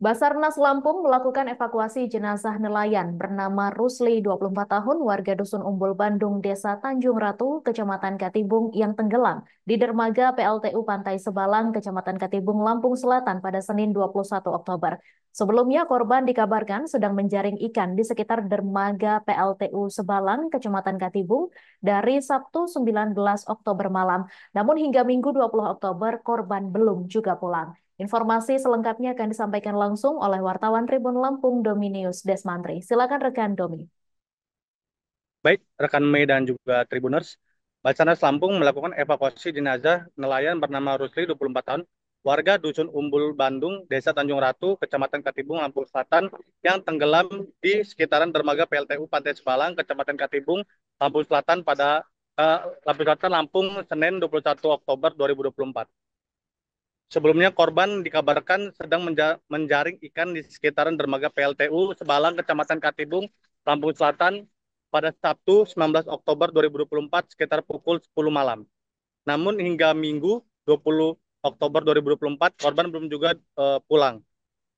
Basarnas Lampung melakukan evakuasi jenazah nelayan bernama Rusli, 24 tahun, warga Dusun Umbul Bandung, Desa Tanjung Ratu, Kecamatan Katibung yang tenggelam di dermaga PLTU Pantai Sebalang, Kecamatan Katibung, Lampung Selatan pada Senin 21 Oktober. Sebelumnya korban dikabarkan sedang menjaring ikan di sekitar dermaga PLTU Sebalang, Kecamatan Katibung dari Sabtu 19 Oktober malam. Namun hingga Minggu 20 Oktober korban belum juga pulang. Informasi selengkapnya akan disampaikan langsung oleh wartawan Tribun Lampung Dominius Desmantri. Silakan rekan Domi. Baik, rekan Mei dan juga Tribuners, Basarnas Lampung melakukan evakuasi jenazah nelayan bernama Rusli 24 tahun warga Dusun Umbul Bandung, Desa Tanjung Ratu, Kecamatan Katibung, Lampung Selatan yang tenggelam di sekitaran dermaga PLTU Pantai Sebalang, Kecamatan Katibung, Lampung Selatan pada uh, Lampung Selatan Lampung Senin 21 Oktober 2024. Sebelumnya korban dikabarkan sedang menja menjaring ikan di sekitaran dermaga PLTU Sebalang, Kecamatan Katibung, Lampung Selatan pada Sabtu 19 Oktober 2024 sekitar pukul 10 malam. Namun hingga Minggu 20 Oktober 2024 korban belum juga uh, pulang.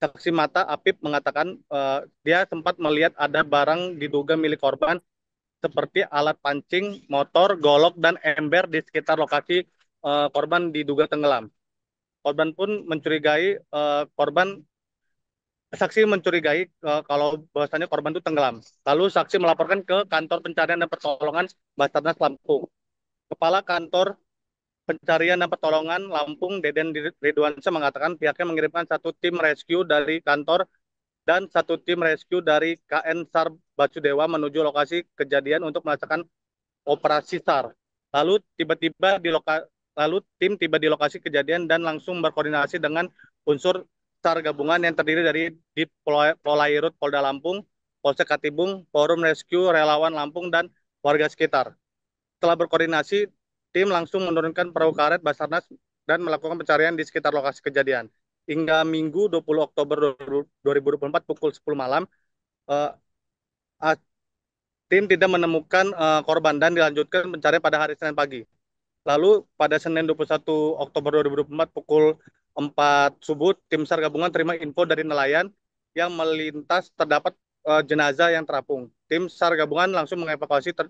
Saksi mata Apip mengatakan uh, dia sempat melihat ada barang diduga milik korban seperti alat pancing, motor, golok dan ember di sekitar lokasi uh, korban diduga tenggelam korban pun mencurigai uh, korban saksi mencurigai uh, kalau bahasanya korban itu tenggelam. Lalu saksi melaporkan ke kantor pencarian dan pertolongan Basarnas Lampung. Kepala kantor pencarian dan pertolongan Lampung Deden Ridwansa mengatakan pihaknya mengirimkan satu tim rescue dari kantor dan satu tim rescue dari KN Sar dewa menuju lokasi kejadian untuk melaksanakan operasi SAR. Lalu tiba-tiba di, loka, Lalu tim tiba di lokasi kejadian dan langsung berkoordinasi dengan unsur SAR gabungan yang terdiri dari di Polairut Polda Lampung, Polsek Katibung, Forum Rescue Relawan Lampung dan warga sekitar. Setelah berkoordinasi, tim langsung menurunkan perahu karet Basarnas dan melakukan pencarian di sekitar lokasi kejadian. Hingga Minggu 20 Oktober 2024 pukul 10 malam, uh, tim tidak menemukan uh, korban dan dilanjutkan pencarian pada hari Senin pagi. Lalu pada Senin 21 Oktober 2024 pukul 4 subuh, tim SAR gabungan terima info dari nelayan yang melintas terdapat e, jenazah yang terapung. Tim SAR gabungan langsung mengevakuasi ter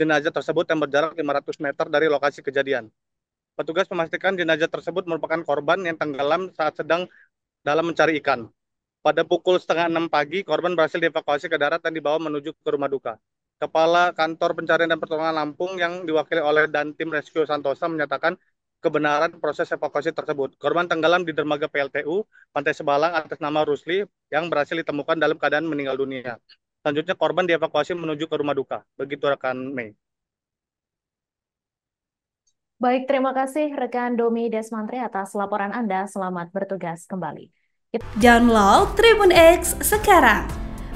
jenazah tersebut yang berjarak 500 meter dari lokasi kejadian. Petugas memastikan jenazah tersebut merupakan korban yang tenggelam saat sedang dalam mencari ikan. Pada pukul setengah enam pagi, korban berhasil dievakuasi ke darat dan dibawa menuju ke rumah duka. Kepala Kantor Pencarian dan Pertolongan Lampung yang diwakili oleh Dan Tim Rescue Santosa menyatakan kebenaran proses evakuasi tersebut. Korban tenggelam di dermaga PLTU Pantai Sebalang atas nama Rusli yang berhasil ditemukan dalam keadaan meninggal dunia. Selanjutnya korban dievakuasi menuju ke rumah duka. Begitu rekan Mei. Baik, terima kasih rekan Domi Desmantri atas laporan Anda. Selamat bertugas kembali. Download Tribun X sekarang